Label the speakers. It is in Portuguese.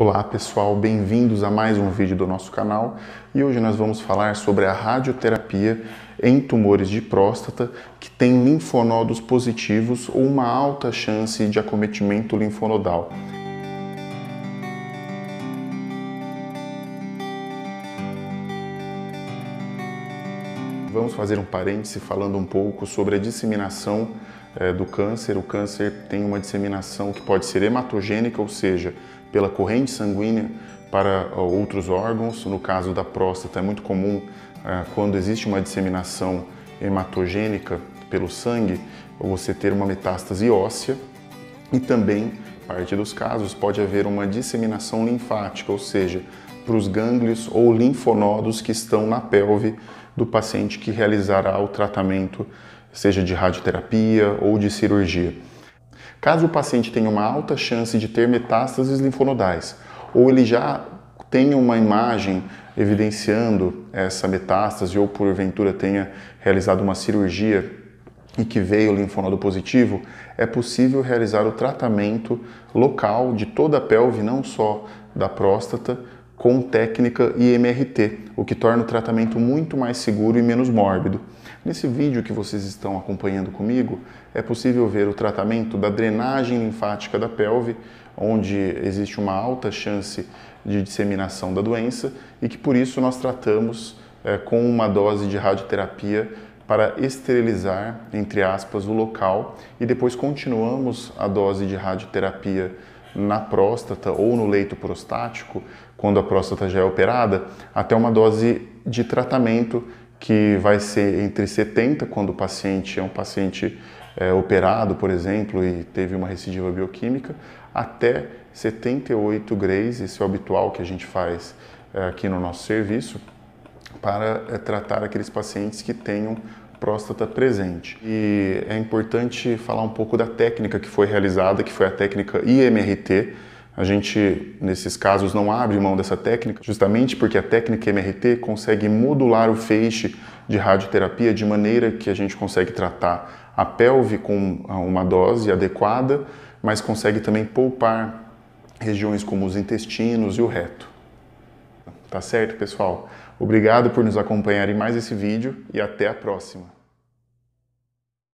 Speaker 1: Olá pessoal, bem-vindos a mais um vídeo do nosso canal e hoje nós vamos falar sobre a radioterapia em tumores de próstata que tem linfonodos positivos ou uma alta chance de acometimento linfonodal. vamos fazer um parêntese falando um pouco sobre a disseminação é, do câncer. O câncer tem uma disseminação que pode ser hematogênica, ou seja, pela corrente sanguínea para outros órgãos. No caso da próstata, é muito comum é, quando existe uma disseminação hematogênica pelo sangue, você ter uma metástase óssea e também, parte dos casos, pode haver uma disseminação linfática, ou seja, para os gânglios ou linfonodos que estão na pelve do paciente que realizará o tratamento, seja de radioterapia ou de cirurgia. Caso o paciente tenha uma alta chance de ter metástases linfonodais, ou ele já tenha uma imagem evidenciando essa metástase, ou porventura tenha realizado uma cirurgia e que veio linfonodo positivo, é possível realizar o tratamento local de toda a pelve, não só da próstata, com técnica IMRT, o que torna o tratamento muito mais seguro e menos mórbido. Nesse vídeo que vocês estão acompanhando comigo, é possível ver o tratamento da drenagem linfática da pelve, onde existe uma alta chance de disseminação da doença e que por isso nós tratamos é, com uma dose de radioterapia para esterilizar, entre aspas, o local e depois continuamos a dose de radioterapia na próstata ou no leito prostático, quando a próstata já é operada, até uma dose de tratamento que vai ser entre 70, quando o paciente é um paciente é, operado, por exemplo, e teve uma recidiva bioquímica, até 78 grays, esse é o habitual que a gente faz é, aqui no nosso serviço, para é, tratar aqueles pacientes que tenham próstata presente. E é importante falar um pouco da técnica que foi realizada, que foi a técnica IMRT. A gente, nesses casos, não abre mão dessa técnica, justamente porque a técnica MRT consegue modular o feixe de radioterapia de maneira que a gente consegue tratar a pelve com uma dose adequada, mas consegue também poupar regiões como os intestinos e o reto. Tá certo, pessoal? Obrigado por nos acompanhar em mais esse vídeo e até a próxima.